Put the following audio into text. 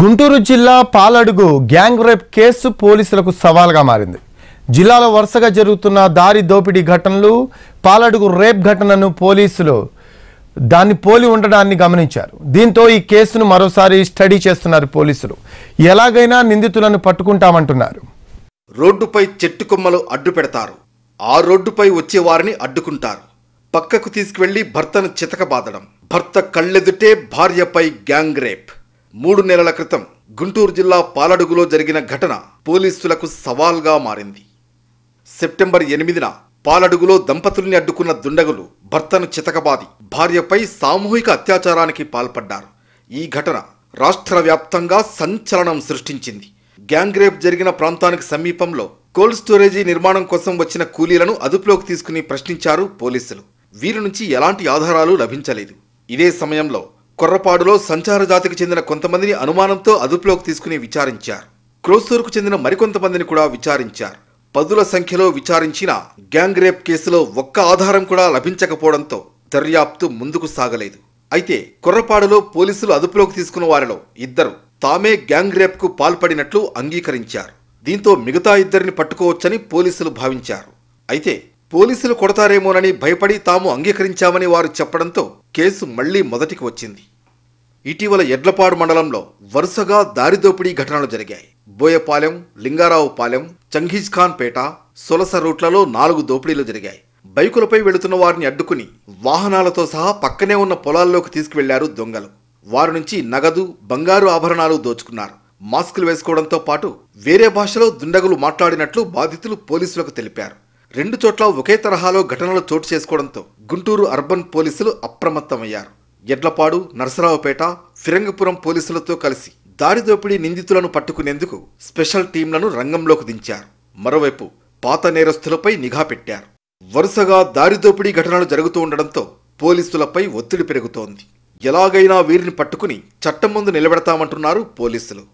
గుంటూరు జిల్లా Paladugu gang rape case పోలీసులకు సవాల్గా మారింది జిల్లాలో వరుసగా జరుగుతున్న దారి దోపిడీ ఘటనలు పాలడుగు రేప్ ఘటనను పోలీసులు దాన్ని పోలి ఉండడాన్ని గమనించారు దీంతో ఈ కేసును మరోసారి స్టడీ చేస్తున్నారు పోలీసులు ఎలాగైనా నిందితులను పట్టుకుంటామంటున్నారు రోడ్డుపై చెట్టు కొమ్మలు అడ్డు పెడతారు ఆ రోడ్డుపై వచ్చే వారిని అడ్డుకుంటారు పక్కకు తీసుకువెళ్లి భర్తను చితకబాదడం భర్త కళ్ళెదుటే భార్యపై గ్యాంగ్ రేప్ మూడు నెలల క్రితం గుంటూరు జిల్లా పాలడుగులో జరిగిన ఘటన పోలీసులకు సవాల్గా మారింది సెప్టెంబర్ ఎనిమిదిన పాలడుగులో దంపతుల్ని అడ్డుకున్న దుండగులు భర్తను చితకబాది భార్యపై సామూహిక అత్యాచారానికి పాల్పడ్డారు ఈ ఘటన రాష్ట్ర వ్యాప్తంగా సంచలనం సృష్టించింది గ్యాంగ్రేప్ జరిగిన ప్రాంతానికి సమీపంలో కోల్డ్ స్టోరేజీ నిర్మాణం కోసం వచ్చిన కూలీలను అదుపులోకి తీసుకుని ప్రశ్నించారు పోలీసులు వీరి నుంచి ఎలాంటి ఆధారాలు లభించలేదు ఇదే సమయంలో కొర్రపాడులో సంచార జాతికి చెందిన కొంతమందిని అనుమానంతో అదుపులోకి తీసుకుని విచారించారు క్రోస్తూరుకు చెందిన మరికొంతమందిని కూడా విచారించారు పదుల సంఖ్యలో విచారించిన గ్యాంగ్ రేప్ కేసులో ఒక్క ఆధారం కూడా లభించకపోవడంతో దర్యాప్తు ముందుకు సాగలేదు అయితే కుర్రపాడులో పోలీసులు అదుపులోకి తీసుకున్న వారిలో ఇద్దరు తామే గ్యాంగ్ రేప్కు పాల్పడినట్లు అంగీకరించారు దీంతో మిగతా ఇద్దరిని పట్టుకోవచ్చని పోలీసులు భావించారు అయితే పోలీసులు కొడతారేమోనని భయపడి తాము అంగీకరించామని వారు చెప్పడంతో కేసు మళ్లీ మొదటికి వచ్చింది ఇటీవల ఎడ్లపాడు మండలంలో వరుసగా దారిదోపిడీ ఘటనలు జరిగాయి బోయపాలెం లింగారావుపాలెం చంఘీజ్ ఖాన్ పేట సొలస రూట్లలో నాలుగు దోపిడీలు జరిగాయి బైకులపై వెళుతున్న వారిని అడ్డుకుని వాహనాలతో సహా పక్కనే ఉన్న పొలాల్లోకి తీసుకువెళ్లారు దొంగలు వారి నుంచి నగదు బంగారు ఆభరణాలు దోచుకున్నారు మాస్కులు వేసుకోవడంతో పాటు వేరే భాషలో దుండగులు మాట్లాడినట్లు బాధితులు పోలీసులకు తెలిపారు రెండు చోట్ల ఒకే తరహాలో ఘటనలు చోటు చేసుకోవడంతో గుంటూరు అర్బన్ పోలీసులు అప్రమత్తమయ్యారు ఎడ్లపాడు నరసరావుపేట ఫిరంగిపురం పోలీసులతో కలిసి దారి నిందితులను పట్టుకునేందుకు స్పెషల్ టీంలను రంగంలోకి దించారు మరోవైపు పాత నేరస్తులపై నిఘా పెట్టారు వరుసగా దారిదోపిడీ ఘటనలు జరుగుతూ ఉండడంతో పోలీసులపై ఒత్తిడి పెరుగుతోంది ఎలాగైనా వీరిని పట్టుకుని చట్టం ముందు నిలబెడతామంటున్నారు పోలీసులు